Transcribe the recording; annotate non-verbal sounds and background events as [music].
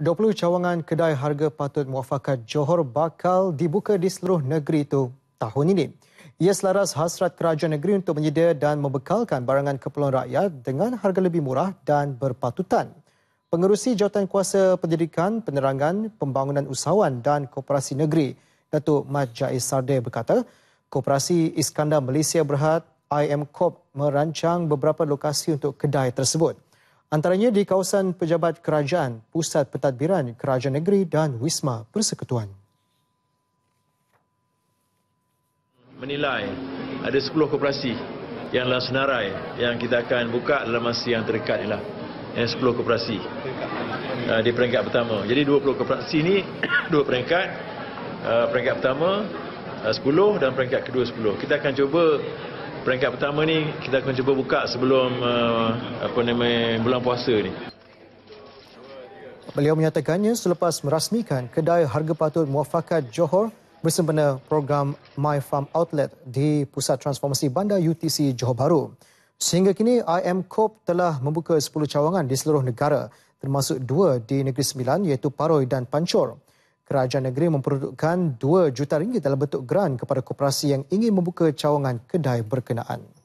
20 cawangan kedai harga patut muafakat Johor bakal dibuka di seluruh negeri itu tahun ini. Ia selaras hasrat kerajaan negeri untuk menyedia dan membekalkan barangan keperluan rakyat dengan harga lebih murah dan berpatutan. Pengerusi Jawatan Kuasa Pendidikan, Penerangan, Pembangunan Usahawan dan Koperasi Negeri, Datuk Mat Jais Sardai berkata, Koperasi Iskandar Malaysia Berhad, IM merancang beberapa lokasi untuk kedai tersebut antaranya di kawasan pejabat kerajaan, pusat pentadbiran kerajaan negeri dan Wisma Persekutuan. Menilai ada 10 koperasi yang dalam senarai yang kita akan buka dalam masa yang terdekat ialah yang 10 koperasi uh, di peringkat pertama. Jadi 20 koperasi ini [coughs] dua peringkat uh, peringkat pertama 10 uh, dan peringkat kedua 10. Kita akan cuba peringkat pertama ni kita akan cuba buka sebelum uh, apa nama bulan puasa ni. Beliau menyatakannya selepas merasmikan kedai harga patut muafakat Johor bersempena program My Farm Outlet di Pusat Transformasi Bandar UTC Johor Bahru. Sehingga kini IM Corp telah membuka 10 cawangan di seluruh negara termasuk dua di Negeri Sembilan iaitu Paroi dan Pancor kerajaan negeri memperuntukkan 2 juta ringgit dalam bentuk grant kepada koperasi yang ingin membuka cawangan kedai berkenaan.